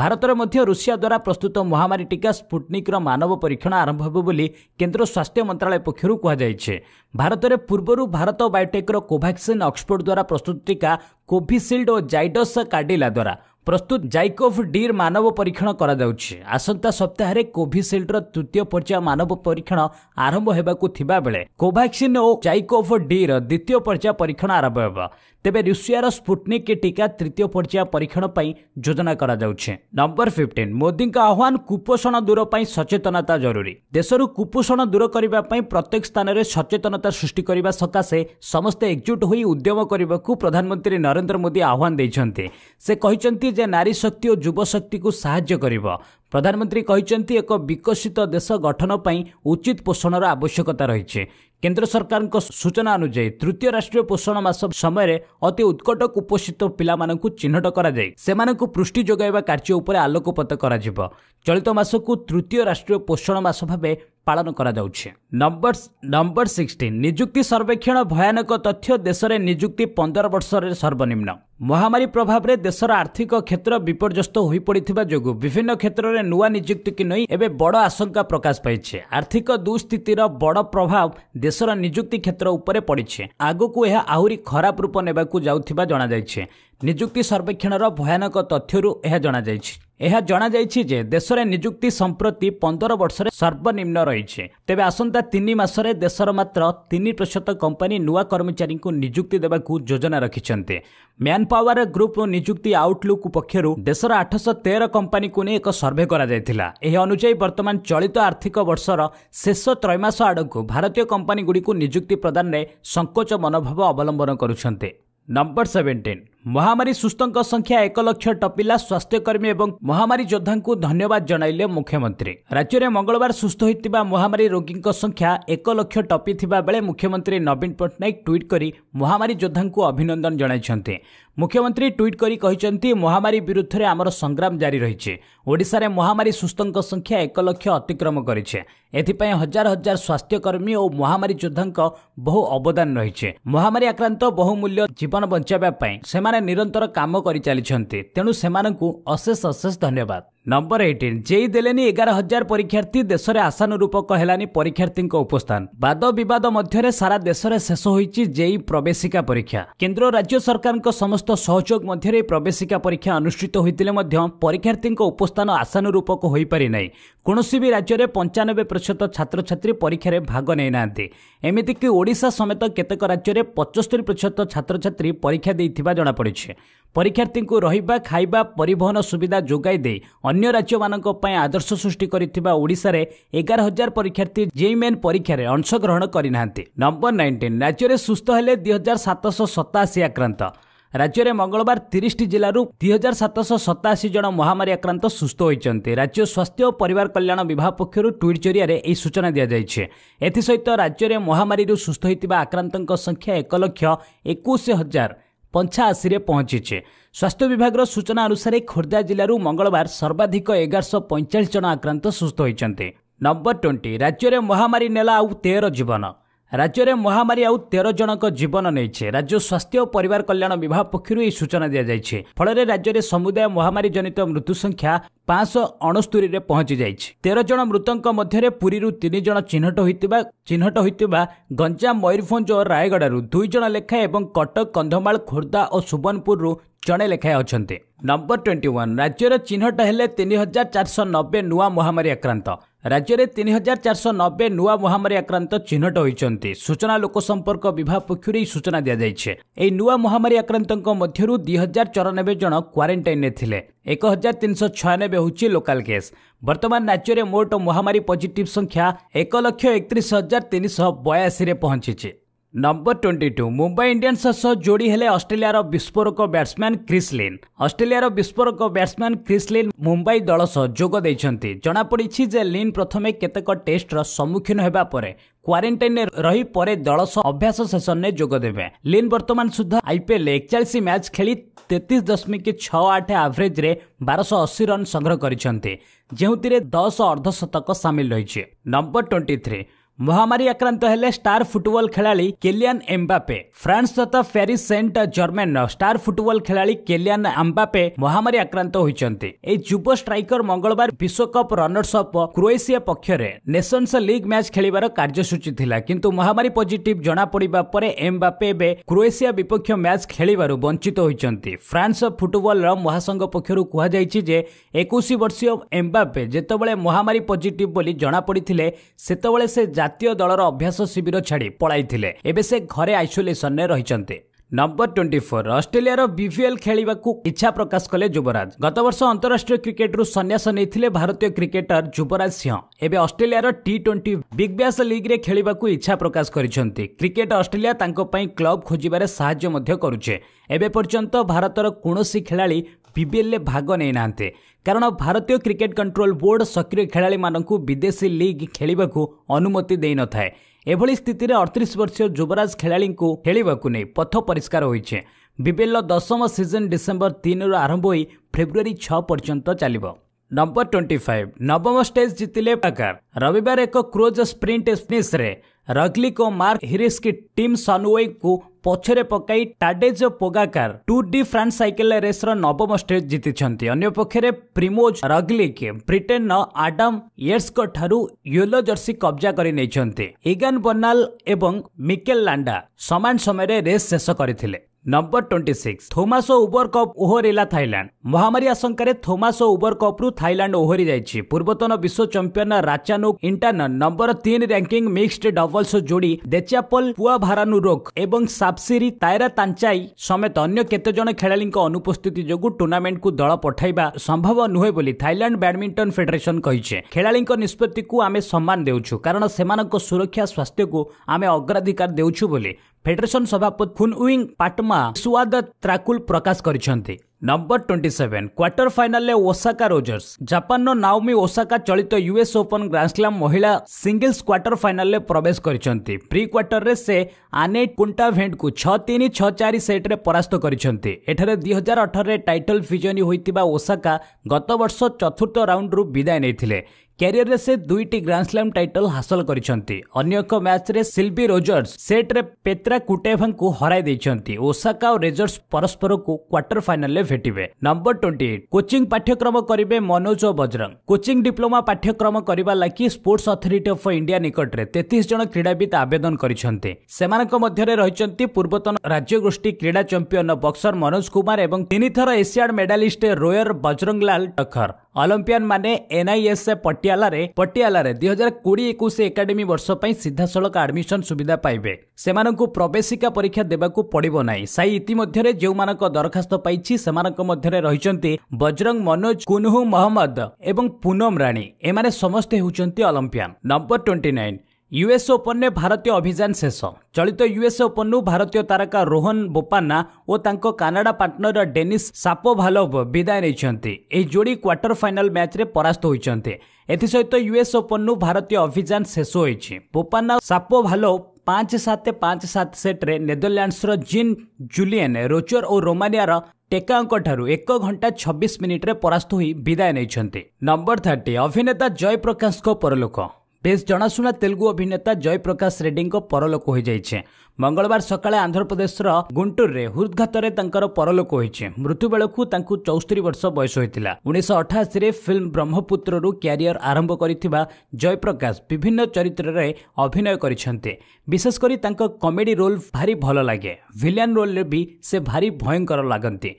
ଭାରତରେ ମଧ୍ୟ ରୁଷିଆ ଦ୍ୱାରା ପ୍ରସ୍ତୁତ ମହାମାରୀ ଟିକା ସ୍ପୁଟନିକ୍ର ମାନବ ପରୀକ୍ଷଣ ଆରମ୍ଭ ହେବ ବୋଲି କେନ୍ଦ୍ର ସ୍ୱାସ୍ଥ୍ୟ ମନ୍ତ୍ରଣାଳୟ ପକ୍ଷରୁ କୁହାଯାଇଛି ଭାରତରେ ପୂର୍ବରୁ ଭାରତ ବାୟୋଟେକ୍ର କୋଭାକ୍ସିନ୍ ଅକ୍ସଫୋର୍ଡ ଦ୍ୱାରା ପ୍ରସ୍ତୁତ ଟିକା କୋଭିସିଲ୍ଡ ଓ ଜାଇଡସ୍ କାର୍ଡିଲା ଦ୍ୱାରା ପ୍ରସ୍ତୁତ ଜାଇକୋଭ୍ ଡିର୍ ମାନବ ପରୀକ୍ଷଣ କରାଯାଉଛି ଆସନ୍ତା ସପ୍ତାହରେ କୋଭିସିଲ୍ଡର ତୃତୀୟ ପର୍ଯ୍ୟାୟ ମାନବ ପରୀକ୍ଷଣ ଆରମ୍ଭ ହେବାକୁ ଥିବାବେଳେ କୋଭାକ୍ସିନ୍ ଓ ଜାଇକୋଭ୍ ଡିର ଦ୍ୱିତୀୟ ପର୍ଯ୍ୟାୟ ପରୀକ୍ଷଣ ଆରମ୍ଭ ହେବ ତେବେ ରୁଷିଆର ସ୍ପୁଟନିକ୍ ଟିକା ତୃତୀୟ ପର୍ଯ୍ୟାୟ ପରୀକ୍ଷଣ ପାଇଁ ଯୋଜନା କରାଯାଉଛି ନମ୍ବର ଫିଫ୍ଟିନ୍ ମୋଦିଙ୍କ ଆହ୍ୱାନ କୁପୋଷଣ ଦୂର ପାଇଁ ସଚେତନତା ଜରୁରୀ ଦେଶରୁ କୁପୋଷଣ ଦୂର କରିବା ପାଇଁ ପ୍ରତ୍ୟେକ ସ୍ଥାନରେ ସଚେତନତା ସୃଷ୍ଟି କରିବା ସକାଶେ ସମସ୍ତେ ଏକଜୁଟ ହୋଇ ଉଦ୍ୟମ କରିବାକୁ ପ୍ରଧାନମନ୍ତ୍ରୀ ନରେନ୍ଦ୍ର ମୋଦି ଆହ୍ୱାନ ଦେଇଛନ୍ତି ସେ କହିଛନ୍ତି ଯେ ନାରୀ ଶକ୍ତି ଓ ଯୁବଶକ୍ତିକୁ ସାହାଯ୍ୟ କରିବ ପ୍ରଧାନମନ୍ତ୍ରୀ କହିଛନ୍ତି ଏକ ବିକଶିତ ଦେଶ ଗଠନ ପାଇଁ ଉଚିତ ପୋଷଣର ଆବଶ୍ୟକତା ରହିଛି କେନ୍ଦ୍ର ସରକାରଙ୍କ ସୂଚନା ଅନୁଯାୟୀ ତୃତୀୟ ରାଷ୍ଟ୍ରୀୟ ପୋଷଣ ମାସ ସମୟରେ ଅତି ଉତ୍କଟ କୁପୋଷିତ ପିଲାମାନଙ୍କୁ ଚିହ୍ନଟ କରାଯାଇ ସେମାନଙ୍କୁ ପୃଷ୍ଟି ଯୋଗାଇବା କାର୍ଯ୍ୟ ଉପରେ ଆଲୋକପାତ କରାଯିବ ଚଳିତ ମାସକୁ ତୃତୀୟ ରାଷ୍ଟ୍ରୀୟ ପୋଷଣ ମାସ ଭାବେ ପାଳନ କରାଯାଉଛି ନମ୍ବର ନମ୍ବର ସିକ୍ସଟିନ୍ ନିଯୁକ୍ତି ସର୍ବେକ୍ଷଣ ଭୟାନକ ତଥ୍ୟ ଦେଶରେ ନିଯୁକ୍ତି ପନ୍ଦର ବର୍ଷରେ ସର୍ବନିମ୍ନ ମହାମାରୀ ପ୍ରଭାବରେ ଦେଶର ଆର୍ଥିକ କ୍ଷେତ୍ର ବିପର୍ଯ୍ୟସ୍ତ ହୋଇପଡ଼ିଥିବା ଯୋଗୁଁ ବିଭିନ୍ନ କ୍ଷେତ୍ରରେ ନୂଆ ନିଯୁକ୍ତିକୁ ନେଇ ଏବେ ବଡ଼ ଆଶଙ୍କା ପ୍ରକାଶ ପାଇଛି ଆର୍ଥିକ ଦୁଃସ୍ଥିତିର ବଡ଼ ପ୍ରଭାବ ଦେଶର ନିଯୁକ୍ତି କ୍ଷେତ୍ର ଉପରେ ପଡ଼ିଛି ଆଗକୁ ଏହା ଆହୁରି ଖରାପ ରୂପ ନେବାକୁ ଯାଉଥିବା ଜଣାଯାଇଛି ନିଯୁକ୍ତି ସର୍ବେକ୍ଷଣର ଭୟାନକ ତଥ୍ୟରୁ ଏହା ଜଣାଯାଇଛି ଏହା ଜଣାଯାଇଛି ଯେ ଦେଶରେ ନିଯୁକ୍ତି ସମ୍ପ୍ରତି ପନ୍ଦର ବର୍ଷରେ ସର୍ବନିମ୍ନ ରହିଛି ତେବେ ଆସନ୍ତା ତିନି ମାସରେ ଦେଶର ମାତ୍ର ତିନି ପ୍ରତିଶତ କମ୍ପାନୀ ନୂଆ କର୍ମଚାରୀଙ୍କୁ ନିଯୁକ୍ତି ଦେବାକୁ ଯୋଜନା ରଖିଛନ୍ତି ମ୍ୟାନ୍ ପାୱାର ଗ୍ରୁପ୍ ନିଯୁକ୍ତି ଆଉଟ୍ଲୁକ୍ ପକ୍ଷରୁ ଦେଶର ଆଠଶହ ତେର କମ୍ପାନୀକୁ ନେଇ ଏକ ସର୍ଭେ କରାଯାଇଥିଲା ଏହି ଅନୁଯାୟୀ ବର୍ତ୍ତମାନ ଚଳିତ ଆର୍ଥିକ ବର୍ଷର ଶେଷ ତ୍ରୈମାସ ଆଡ଼କୁ ଭାରତୀୟ କମ୍ପାନୀଗୁଡ଼ିକୁ ନିଯୁକ୍ତି ପ୍ରଦାନରେ ସଙ୍କୋଚ ମନୋଭାବ ଅବଲମ୍ବନ କରୁଛନ୍ତି ନମ୍ବର ସେଭେଣ୍ଟିନ୍ ମହାମାରୀ ସୁସ୍ଥଙ୍କ ସଂଖ୍ୟା ଏକ ଲକ୍ଷ ଟପିଲା ସ୍ୱାସ୍ଥ୍ୟକର୍ମୀ ଏବଂ ମହାମାରୀ ଯୋଦ୍ଧାଙ୍କୁ ଧନ୍ୟବାଦ ଜଣାଇଲେ ମୁଖ୍ୟମନ୍ତ୍ରୀ ରାଜ୍ୟରେ ମଙ୍ଗଳବାର ସୁସ୍ଥ ହୋଇଥିବା ମହାମାରୀ ରୋଗୀଙ୍କ ସଂଖ୍ୟା ଏକ ଲକ୍ଷ ଟପିଥିବା ବେଳେ ମୁଖ୍ୟମନ୍ତ୍ରୀ ନବୀନ ପଟ୍ଟନାୟକ ଟ୍ୱିଟ୍ କରି ମହାମାରୀ ଯୋଦ୍ଧାଙ୍କୁ ଅଭିନନ୍ଦନ ଜଣାଇଛନ୍ତି ମୁଖ୍ୟମନ୍ତ୍ରୀ ଟ୍ୱିଟ୍ କରି କହିଛନ୍ତି ମହାମାରୀ ବିରୁଦ୍ଧରେ ଆମର ସଂଗ୍ରାମ ଜାରି ରହିଛି ଓଡ଼ିଶାରେ ମହାମାରୀ ସୁସ୍ଥଙ୍କ ସଂଖ୍ୟା ଏକ ଲକ୍ଷ ଅତିକ୍ରମ କରିଛି ଏଥିପାଇଁ ହଜାର ହଜାର ସ୍ୱାସ୍ଥ୍ୟକର୍ମୀ ଓ ମହାମାରୀ ଯୋଦ୍ଧାଙ୍କ ବହୁ ଅବଦାନ ରହିଛି ମହାମାରୀ ଆକ୍ରାନ୍ତ ବହୁମୂଲ୍ୟ ଜୀବନ ବଞ୍ଚାଇବା ପାଇଁ ସେମାନେ ନିରନ୍ତର କାମ କରିଚାଲିଛନ୍ତି ତେଣୁ ସେମାନଙ୍କୁ ଅଶେଷ ଅଶେଷ ଧନ୍ୟବାଦ ନମ୍ବର ଏଇଟିନ୍ ଜେଇ ଦେଲେନି ଏଗାର ହଜାର ପରୀକ୍ଷାର୍ଥୀ ଦେଶରେ ଆଶାନୁରୂପକ ହେଲାନି ପରୀକ୍ଷାର୍ଥୀଙ୍କ ଉପସ୍ଥାନ ବାଦ ବିବାଦ ମଧ୍ୟରେ ସାରା ଦେଶରେ ଶେଷ ହୋଇଛି ଜେଇ ପ୍ରବେଶିକା ପରୀକ୍ଷା କେନ୍ଦ୍ର ରାଜ୍ୟ ସରକାରଙ୍କ ସମସ୍ତ ସହଯୋଗ ମଧ୍ୟରେ ପ୍ରବେଶିକା ପରୀକ୍ଷା ଅନୁଷ୍ଠିତ ହୋଇଥିଲେ ମଧ୍ୟ ପରୀକ୍ଷାର୍ଥୀଙ୍କ ଉପସ୍ଥାନ ଆଶାନୁରୂପକ ହୋଇପାରି ନାହିଁ କୌଣସି ବି ରାଜ୍ୟରେ ପଞ୍ଚାନବେ ପ୍ରତିଶତ ଛାତ୍ରଛାତ୍ରୀ ପରୀକ୍ଷାରେ ଭାଗ ନେଇନାହାନ୍ତି ଏମିତିକି ଓଡ଼ିଶା ସମେତ କେତେକ ରାଜ୍ୟରେ ପଚସ୍ତରୀ ପ୍ରତିଶତ ଛାତ୍ରଛାତ୍ରୀ ପରୀକ୍ଷା ଦେଇଥିବା ଜଣାପଡ଼ିଛି ପରୀକ୍ଷାର୍ଥୀଙ୍କୁ ରହିବା ଖାଇବା ପରିବହନ ସୁବିଧା ଯୋଗାଇ ଦେଇ ଅନ୍ୟ ରାଜ୍ୟମାନଙ୍କ ପାଇଁ ଆଦର୍ଶ ସୃଷ୍ଟି କରିଥିବା ଓଡ଼ିଶାରେ ଏଗାର ହଜାର ପରୀକ୍ଷାର୍ଥୀ ଜେଇମେନ୍ ପରୀକ୍ଷାରେ ଅଂଶଗ୍ରହଣ କରିନାହାନ୍ତି ନମ୍ବର ନାଇଣ୍ଟିନ୍ ରାଜ୍ୟରେ ସୁସ୍ଥ ହେଲେ ଦୁଇ ହଜାର ସାତଶହ ସତାଅଶୀ ଆକ୍ରାନ୍ତ ରାଜ୍ୟରେ ମଙ୍ଗଳବାର ତିରିଶଟି ଜିଲ୍ଲାରୁ ଦୁଇ ହଜାର ସାତଶହ ସତାଅଶୀ ଜଣ ମହାମାରୀ ଆକ୍ରାନ୍ତ ସୁସ୍ଥ ହୋଇଛନ୍ତି ରାଜ୍ୟ ସ୍ୱାସ୍ଥ୍ୟ ଓ ପରିବାର କଲ୍ୟାଣ ବିଭାଗ ପକ୍ଷରୁ ଟ୍ୱିଟ୍ ଜରିଆରେ ଏହି ସୂଚନା ଦିଆଯାଇଛି ଏଥିସହିତ ରାଜ୍ୟରେ ମହାମାରୀରୁ ସୁସ୍ଥ ହୋଇଥିବା ଆକ୍ରାନ୍ତଙ୍କ ସଂଖ୍ୟା ଏକ ଲକ୍ଷ ଏକୋଇଶ ହଜାର ପଞ୍ଚାଅଶୀରେ ପହଞ୍ଚିଛି ସ୍ୱାସ୍ଥ୍ୟ ବିଭାଗର ସୂଚନା ଅନୁସାରେ ଖୋର୍ଦ୍ଧା ଜିଲ୍ଲାରୁ ମଙ୍ଗଳବାର ସର୍ବାଧିକ ଏଗାରଶହ ପଇଁଚାଳିଶ ଜଣ ଆକ୍ରାନ୍ତ ସୁସ୍ଥ ହୋଇଛନ୍ତି ନମ୍ବର ଟ୍ୱେଣ୍ଟି ରାଜ୍ୟରେ ମହାମାରୀ ନେଲା ଆଉ ତେର ଜୀବନ ରାଜ୍ୟରେ ମହାମାରୀ ଆଉ ତେର ଜଣଙ୍କ ଜୀବନ ନେଇଛି ରାଜ୍ୟ ସ୍ୱାସ୍ଥ୍ୟ ଓ ପରିବାର କଲ୍ୟାଣ ବିଭାଗ ପକ୍ଷରୁ ଏହି ସୂଚନା ଦିଆଯାଇଛି ଫଳରେ ରାଜ୍ୟରେ ସମୁଦାୟ ମହାମାରୀ ଜନିତ ମୃତ୍ୟୁ ସଂଖ୍ୟା ପାଞ୍ଚଶହ ଅଣସ୍ତୋରିରେ ପହଞ୍ଚି ଯାଇଛି ତେର ଜଣ ମୃତଙ୍କ ମଧ୍ୟରେ ପୁରୀରୁ ତିନି ଜଣ ଚିହ୍ନଟ ହୋଇଥିବା ଚିହ୍ନଟ ହୋଇଥିବା ଗଞ୍ଜାମ ମୟୂରଭଞ୍ଜ ଓ ରାୟଗଡ଼ାରୁ ଦୁଇ ଜଣ ଲେଖାଏଁ ଏବଂ କଟକ କନ୍ଧମାଳ ଖୋର୍ଦ୍ଧା ଓ ସୁବର୍ଣ୍ଣପୁରରୁ ଜଣେ ଲେଖାଏଁ ଅଛନ୍ତି ନମ୍ବର ଟ୍ୱେଣ୍ଟି ୱାନ୍ ରାଜ୍ୟର ଚିହ୍ନଟ ହେଲେ ତିନି ହଜାର ଚାରିଶହ ନବେ ନୂଆ ମହାମାରୀ ଆକ୍ରାନ୍ତ ରାଜ୍ୟରେ ତିନି ହଜାର ଚାରିଶହ ନବେ ନୂଆ ମହାମାରୀ ଆକ୍ରାନ୍ତ ଚିହ୍ନଟ ହୋଇଛନ୍ତି ସୂଚନା ଲୋକସମ୍ପର୍କ ବିଭାଗ ପକ୍ଷରୁ ଏହି ସୂଚନା ଦିଆଯାଇଛି ଏହି ନୂଆ ମହାମାରୀ ଆକ୍ରାନ୍ତଙ୍କ ମଧ୍ୟରୁ ଦୁଇ ହଜାର ଚଉରାନବେ ଜଣ କ୍ୱାରେଣ୍ଟାଇନ୍ରେ ଥିଲେ ଏକ ହଜାର ତିନିଶହ ଛୟାନବେ ହେଉଛି ଲୋକାଲ୍ କେସ୍ ବର୍ତ୍ତମାନ ରାଜ୍ୟରେ ମୋଟ ମହାମାରୀ ପଜିଟିଭ୍ ସଂଖ୍ୟା ଏକ ଲକ୍ଷ ଏକତିରିଶ ହଜାର ତିନିଶହ ବୟାଅଶୀରେ ପହଞ୍ଚିଛି number twenty two Mumbai Indians ସହ ଯୋଡ଼ି ହେଲେ ଅଷ୍ଟ୍ରେଲିଆର ବିସ୍ଫୋରକ ବ୍ୟାଟ୍ସମ୍ୟାନ୍ କ୍ରିସ୍ ଲିନ୍ ଅଷ୍ଟ୍ରେଲିଆର ବିସ୍ଫୋରକ ବ୍ୟାଟ୍ସମ୍ୟାନ୍ କ୍ରିସ୍ ଲିନ୍ ମୁମ୍ବାଇ ଦଳ ସହ ଯୋଗ ଦେଇଛନ୍ତି ଜଣାପଡ଼ିଛି ଯେ ଲିନ୍ ପ୍ରଥମେ କେତେକ ଟେଷ୍ଟର ସମ୍ମୁଖୀନ ହେବା ପରେ କ୍ୱାରେଣ୍ଟାଇନ୍ରେ ରହି ପରେ ଦଳ ସହ ଅଭ୍ୟାସ ସେସନ୍ରେ ଯୋଗ ଦେବେ ଲିନ୍ ବର୍ତ୍ତମାନ ସୁଦ୍ଧା ଆଇପିଏଲ୍ ଏକଚାଳିଶ ମ୍ୟାଚ୍ ଖେଳି ତେତିଶ ଦଶମିକ ଛଅ ଆଠ ଆଭରେଜ୍ରେ ବାରଶହ ଅଶୀ ରନ୍ ସଂଗ୍ରହ କରିଛନ୍ତି ଯେଉଁଥିରେ ଦଶ ଅର୍ଦ୍ଧଶତକ ସାମିଲ ରହିଛି ନମ୍ବର ଟ୍ୱେଣ୍ଟି ଥ୍ରୀ ମହାମାରୀ ଆକ୍ରାନ୍ତ ହେଲେ ଷ୍ଟାର ଫୁଟବଲ ଖେଳାଳି କେଲିଆନ୍ ଏମ୍ବାପେ ଫ୍ରାନ୍ସ ତଥା ପ୍ୟାରିସ୍ ସେଣ୍ଟ ଜର୍ମେନ୍ର ଷ୍ଟାର ଫୁଟବଲ ଖେଳାଳି କେଲିଆନ୍ ଆମ୍ବାପେ ମହାମାରୀ ଆକ୍ରାନ୍ତ ହୋଇଛନ୍ତି ଏହି ଯୁବ ଷ୍ଟ୍ରାଇକର ମଙ୍ଗଳବାର ବିଶ୍ୱକପ୍ ରନର୍ସ ଅପ୍ କ୍ରୋଏସିଆ ପକ୍ଷରେ ନେସନ୍ସ ଲିଗ୍ ମ୍ୟାଚ୍ ଖେଳିବାର କାର୍ଯ୍ୟସୂଚୀ ଥିଲା କିନ୍ତୁ ମହାମାରୀ ପଜିଟିଭ୍ ଜଣାପଡ଼ିବା ପରେ ଏମ୍ବାପେ ଏବେ କ୍ରୋଏସିଆ ବିପକ୍ଷ ମ୍ୟାଚ୍ ଖେଳିବାରୁ ବଞ୍ଚିତ ହୋଇଛନ୍ତି ଫ୍ରାନ୍ସ ଫୁଟବଲର ମହାସଂଘ ପକ୍ଷରୁ କୁହାଯାଇଛି ଯେ ଏକୋଇଶ ବର୍ଷୀୟ ଏମ୍ବାପେ ଯେତେବେଳେ ମହାମାରୀ ପଜିଟିଭ୍ ବୋଲି ଜଣାପଡ଼ିଥିଲେ ସେତେବେଳେ ସେ ଜାତୀୟ ଦଳର ଅଭ୍ୟାସ ଶିବିର ଛାଡ଼ି ପଳାଇଥିଲେ ଏବେ ସେ ଘରେ ଆଇସୋଲେସନରେ ରହିଛନ୍ତି ନମ୍ବର ଟ୍ୱେଣ୍ଟି ଫୋର ଅଷ୍ଟ୍ରେଲିଆର ବିଭିଏଲ୍ ଖେଳିବାକୁ ଇଚ୍ଛା ପ୍ରକାଶ କଲେ ଯୁବରାଜ ଗତବର୍ଷ ଅନ୍ତରାଷ୍ଟ୍ରୀୟ କ୍ରିକେଟରୁ ସନ୍ନ୍ୟାସ ନେଇଥିଲେ ଭାରତୀୟ କ୍ରିକେଟର ଯୁବରାଜ ସିଂହ ଏବେ ଅଷ୍ଟ୍ରେଲିଆର ଟି ଟ୍ୱେଣ୍ଟି ବିଗ୍ ବ୍ୟାସ୍ ଲିଗ୍ରେ ଖେଳିବାକୁ ଇଚ୍ଛା ପ୍ରକାଶ କରିଛନ୍ତି କ୍ରିକେଟ ଅଷ୍ଟ୍ରେଲିଆ ତାଙ୍କ ପାଇଁ କ୍ଲବ ଖୋଜିବାରେ ସାହାଯ୍ୟ ମଧ୍ୟ କରୁଛେ ଏବେ ପର୍ଯ୍ୟନ୍ତ ଭାରତର କୌଣସି ଖେଳାଳି ବିବିଏଲ୍ରେ ଭାଗ ନେଇନାହାନ୍ତି କାରଣ ଭାରତୀୟ କ୍ରିକେଟ୍ କଣ୍ଟ୍ରୋଲ ବୋର୍ଡ ସକ୍ରିୟ ଖେଳାଳିମାନଙ୍କୁ ବିଦେଶୀ ଲିଗ୍ ଖେଳିବାକୁ ଅନୁମତି ଦେଇନଥାଏ ଏଭଳି ସ୍ଥିତିରେ ଅଠତିରିଶ ବର୍ଷୀୟ ଯୁବରାଜ ଖେଳାଳିଙ୍କୁ ଖେଳିବାକୁ ନେଇ ପଥ ପରିଷ୍କାର ହୋଇଛି ବିବେଲ୍ର ଦଶମ ସିଜନ୍ ଡିସେମ୍ବର ତିନିରୁ ଆରମ୍ଭ ହୋଇ ଫେବୃଆରୀ ଛଅ ପର୍ଯ୍ୟନ୍ତ ଚାଲିବ ନମ୍ବର ଟ୍ୱେଣ୍ଟି ଫାଇଭ୍ ନବମ ଷ୍ଟେଜ୍ ଜିତିଲେ ପାକାର ରବିବାର ଏକ କ୍ରୋଜ୍ ସ୍ପ୍ରିଣ୍ଟ ଫିନିସ୍ରେ ରଗ୍ଲିକ ଓ ମାର୍କ ହିରିସ୍କି ଟିମ୍ ସନୱେକୁ ପଛରେ ପକାଇ Tadej Pogacar Tour de France cycle ରେସ୍ର ନବମ ଷ୍ଟେଜ୍ ଜିତିଛନ୍ତି ଅନ୍ୟପକ୍ଷରେ ପ୍ରିମୋଜ ରଗ୍ଲିକ୍ ବ୍ରିଟେନ୍ର ଆଡମ୍ ୟେଟ୍ସଙ୍କ ଠାରୁ ୟେଲୋ ଜର୍ସି କବ୍ଜା କରି ନେଇଛନ୍ତି ଇଗାନ୍ ବର୍ଣ୍ଣାଲ୍ ଏବଂ ମିକେଲ୍ ଲାଣ୍ଡା ସମାନ ସମୟରେ ରେସ୍ ଶେଷ କରିଥିଲେ number twenty six Thomas Uber Cup ଓହରିଲା ଥାଇଲାଣ୍ଡ ମହାମାରୀ ଆଶଙ୍କାରେ ଥୋମାସ ଉବର କପ୍ରୁ ଥାଇଲାଣ୍ଡ ଓହରି ଯାଇଛି ପୂର୍ବତନ ବିଶ୍ୱ ଚମ୍ପିୟନ ରାଚାନୁ ଇଣ୍ଟାନ ନମ୍ବର ତିନି ରାଙ୍କିଙ୍ଗ୍ ମିକ୍ସଡ ଡବଲ୍ସ ଯୋଡ଼ି ଦେଚାପଲ ପୁଆଭାରାନୁ ରୋକ୍ ଏବଂ ସାପ୍ସିରି ତାଇରା ତାଞ୍ଚାଇ ସମେତ ଅନ୍ୟ କେତେଜଣ ଖେଳାଳିଙ୍କ ଅନୁପସ୍ଥିତି ଯୋଗୁଁ ଟୁର୍ଣ୍ଣାମେଣ୍ଟକୁ ଦଳ ପଠାଇବା ସମ୍ଭବ ନୁହେଁ ବୋଲି ଥାଇଲାଣ୍ଡ ବ୍ୟାଡମିଣ୍ଟନ ଫେଡେରେସନ୍ କହିଛି ଖେଳାଳିଙ୍କ ନିଷ୍ପତ୍ତିକୁ ଆମେ ସମ୍ମାନ ଦେଉଛୁ କାରଣ ସେମାନଙ୍କ ସୁରକ୍ଷା ସ୍ୱାସ୍ଥ୍ୟକୁ ଆମେ ଅଗ୍ରାଧିକାର ଦେଉଛୁ ବୋଲି ଫେଡେରେସନ ସଭାପତି ଖୁନ୍ ୱିଙ୍ଗ ପାଟମା ସୁଆଦ ତ୍ରାକୁଲ ପ୍ରକାଶ କରିଛନ୍ତି ନମ୍ବର ଟ୍ୱେଣ୍ଟି ସେଭେନ କ୍ୱାର୍ଟର ଫାଇନାଲରେ ଓସାକା ରୋଜର୍ସ ଜାପାନର ନାଓମି ଓସାକା ଚଳିତ ୟୁଏସ୍ ଓପନ୍ ଗ୍ରାଣ୍ଡସ୍ଲାମ୍ ମହିଳା ସିଙ୍ଗଲ୍ସ କ୍ୱାର୍ଟର ଫାଇନାଲରେ ପ୍ରବେଶ କରିଛନ୍ତି ପ୍ରି କ୍ୱାର୍ଟରରେ ସେ ଆନେ କୁଣ୍ଟାଭେଣ୍ଟକୁ ଛଅ ତିନି ଛଅ ଚାରି ସେଟ୍ରେ ପରାସ୍ତ କରିଛନ୍ତି ଏଠାରେ ଦୁଇହଜାର ଅଠରରେ ଟାଇଟଲ ବିଜୟୀ ହୋଇଥିବା ଓସାକା ଗତବର୍ଷ ଚତୁର୍ଥ ରାଉଣ୍ଡରୁ ବିଦାୟ ନେଇଥିଲେ କ୍ୟାରିୟରରେ ସେ ଦୁଇଟି ଗ୍ରାଣ୍ଡସ୍ଲାମ୍ ଟାଇଟଲ ହାସଲ କରିଛନ୍ତି ଅନ୍ୟ ଏକ ମ୍ୟାଚ୍ରେ ସିଲ୍ବି ରୋଜର୍ସ ସେଟ୍ରେ ପେତ୍ରା କୁଟେଭାଙ୍କୁ ହରାଇ ଦେଇଛନ୍ତି ଓସାକା ଓ ରେଜର୍ସ ପରସ୍ପରକୁ କ୍ୱାର୍ଟର ଫାଇନାଲରେ ଭେଟିବେ ନମ୍ବର ଟ୍ୱେଣ୍ଟି ଏଇଟ୍ କୋଚିଂ ପାଠ୍ୟକ୍ରମ କରିବେ ମନୋଜ ଓ ବଜରଙ୍ଗ କୋଚିଂ ଡିପ୍ଲୋମା ପାଠ୍ୟକ୍ରମ କରିବା ଲାଗି ସ୍ପୋର୍ଟସ୍ ଅଥରିଟି ଅଫ୍ ଇଣ୍ଡିଆ ନିକଟରେ ତେତିଶ ଜଣ କ୍ରୀଡ଼ାବିତ ଆବେଦନ କରିଛନ୍ତି ସେମାନଙ୍କ ମଧ୍ୟରେ ରହିଛନ୍ତି ପୂର୍ବତନ ରାଜ୍ୟଗୋଷ୍ଠୀ କ୍ରୀଡ଼ା ଚମ୍ପିୟନ ବକ୍ସର ମନୋଜ କୁମାର ଏବଂ ତିନିଥର Asiad medalist rower Bajranglal Takhar Olympian ମାନେ ଏନ୍ଆଇଏସ୍ ପଟିଆଲାରେ ପଟିଆଲାରେ ଦୁଇ ହଜାର କୋଡ଼ିଏ ଏକୋଇଶ ଏକାଡେମୀ ବର୍ଷ ପାଇଁ ସିଧାସଳଖ ଆଡମିସନ୍ ସୁବିଧା ପାଇବେ ସେମାନଙ୍କୁ ପ୍ରବେଶିକା ପରୀକ୍ଷା ଦେବାକୁ ପଡ଼ିବ ନାହିଁ ସାଇ ଇତିମଧ୍ୟରେ ଯେଉଁମାନଙ୍କ ଦରଖାସ୍ତ ପାଇଛି ସେମାନଙ୍କ ମଧ୍ୟରେ ରହିଛନ୍ତି ବଜରଙ୍ଗ ମନୋଜ କୁନୁହୁ ମହମ୍ମଦ ଏବଂ ପୁନମ ରାଣୀ ଏମାନେ ସମସ୍ତେ ହେଉଛନ୍ତି Olympian number twenty nine US ଓପନ୍ରେ ଭାରତୀୟ ଅଭିଯାନ ଶେଷ ଚଳିତ ୟୁଏସ୍ ଓପନ୍ରୁ ଭାରତୀୟ ତାରକା ରୋହନ ବୋପାନ୍ନା ଓ ତାଙ୍କ କାନାଡ଼ା ପାର୍ଟନର ଡେନିସ୍ ସାପୋଭାଲୋଭ ବିଦାୟ ନେଇଛନ୍ତି ଏହି ଯୋଡ଼ି କ୍ୱାର୍ଟର ଫାଇନାଲ୍ ମ୍ୟାଚ୍ରେ ପରାସ୍ତ ହୋଇଛନ୍ତି ଏଥିସହିତ ୟୁଏସ୍ ଓପନ୍ରୁ ଭାରତୀୟ ଅଭିଯାନ ଶେଷ ହୋଇଛି ବୋପାନ୍ନା ସାପୋଭାଲୋଭ ପାଞ୍ଚ ସାତ ପାଞ୍ଚ ସାତ ସେଟ୍ରେ ନେଦରଲ୍ୟାଣ୍ଡସ୍ର ଜିନ୍ ଜୁଲିଏନ୍ ରୋଚର ଓ ରୋମାନିଆର ଟେକାଙ୍କଠାରୁ ଏକ ଘଣ୍ଟା ଛବିଶ ମିନିଟ୍ରେ ପରାସ୍ତ ହୋଇ ବିଦାୟ ନେଇଛନ୍ତି ନମ୍ବର ଥାର୍ଟି ଅଭିନେତା ଜୟପ୍ରକାଶଙ୍କ ପରଲୋକ ବେଶ୍ ଜଣାଶୁଣା ତେଲୁଗୁ ଅଭିନେତା ଜୟପ୍ରକାଶ ରେଡ୍ଡିଙ୍କ ପରଲୋକ ହୋଇଯାଇଛି ମଙ୍ଗଳବାର ସକାଳେ ଆନ୍ଧ୍ରପ୍ରଦେଶର ଗୁଣ୍ଟୁରରେ ହୃଦ୍ଘାତରେ ତାଙ୍କର ପରଲୋକ ହୋଇଛି ମୃତ୍ୟୁ ବେଳକୁ ତାଙ୍କୁ ଚଉସ୍ତରୀ ବର୍ଷ ବୟସ ହୋଇଥିଲା ଉଣେଇଶହ ଅଠାଅଶୀରେ ଫିଲ୍ମ ବ୍ରହ୍ମପୁତ୍ରରୁ କ୍ୟାରିୟର ଆରମ୍ଭ କରିଥିବା ଜୟପ୍ରକାଶ ବିଭିନ୍ନ ଚରିତ୍ରରେ ଅଭିନୟ କରିଛନ୍ତି ବିଶେଷ କରି ତାଙ୍କ କମେଡ଼ି ରୋଲ୍ ଭାରି ଭଲ ଲାଗେ ଭିଲିଆନ୍ ରୋଲ୍ରେ ବି ସେ ଭାରି ଭୟଙ୍କର ଲାଗନ୍ତି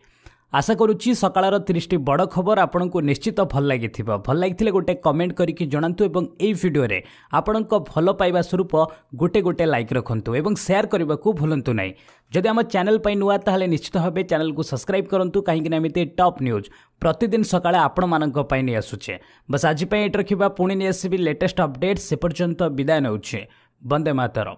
ଆଶା କରୁଛି ସକାଳର ତିରିଶଟି ବଡ଼ ଖବର ଆପଣଙ୍କୁ ନିଶ୍ଚିତ ଭଲ ଲାଗିଥିବ ଭଲ ଲାଗିଥିଲେ ଗୋଟେ କମେଣ୍ଟ କରିକି ଜଣାନ୍ତୁ ଏବଂ ଏହି ଭିଡ଼ିଓରେ ଆପଣଙ୍କ ଭଲ ପାଇବା ସ୍ୱରୂପ ଗୋଟେ ଗୋଟେ ଲାଇକ୍ ରଖନ୍ତୁ ଏବଂ ସେୟାର କରିବାକୁ ଭୁଲନ୍ତୁ ନାହିଁ ଯଦି ଆମ ଚ୍ୟାନେଲ ପାଇଁ ନୂଆ ତାହେଲେ ନିଶ୍ଚିତ ଭାବେ ଚ୍ୟାନେଲକୁ ସବସ୍କ୍ରାଇବ୍ କରନ୍ତୁ କାହିଁକିନା ଏମିତି ଟପ୍ ନ୍ୟୁଜ୍ ପ୍ରତିଦିନ ସକାଳେ ଆପଣମାନଙ୍କ ପାଇଁ ନେଇ ଆସୁଛେ ବାସ୍ ଆଜି ପାଇଁ ଏଇଠି ରଖିବା ପୁଣି ନେଇ ଆସିବି ଲେଟେଷ୍ଟ ଅପଡେଟ୍ ସେ ପର୍ଯ୍ୟନ୍ତ ବିଦାୟ ନେଉଛେ ବନ୍ଦେ ମାତରମ୍